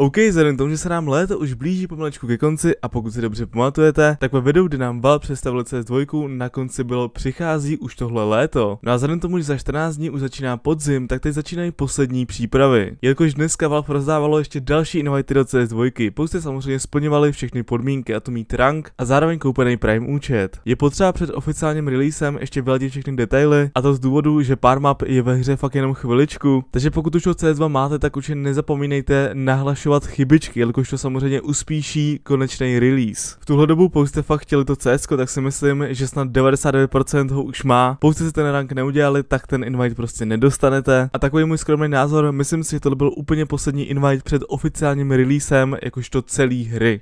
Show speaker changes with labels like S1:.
S1: OK, vzhledem k tomu, že se nám léto už blíží pomalečku ke konci a pokud si dobře pamatujete, tak ve videu, kdy nám Val představil CS2, na konci bylo přichází už tohle léto. No a vzhledem k tomu, že za 14 dní už začíná podzim, tak teď začínají poslední přípravy. Jelikož dneska Val rozdávalo ještě další invity do CS2, pokud jste samozřejmě splňovali všechny podmínky a to mít rank a zároveň koupený Prime účet. Je potřeba před oficiálním releasem ještě vyladit všechny detaily a to z důvodu, že pár map je ve hře fakt jenom chviličku, takže pokud už ho CS2 máte, tak určitě nezapomínejte nahlašovat zlepšovat chybičky, jelikož to samozřejmě uspíší konečný release. V tuhle dobu, pokud jste fakt chtěli to CS, tak si myslím, že snad 99% ho už má. Pokud jste si ten rank neudělali, tak ten invite prostě nedostanete. A takový můj skromný názor, myslím si, že to byl úplně poslední invite před oficiálním releasem, jakožto celý hry.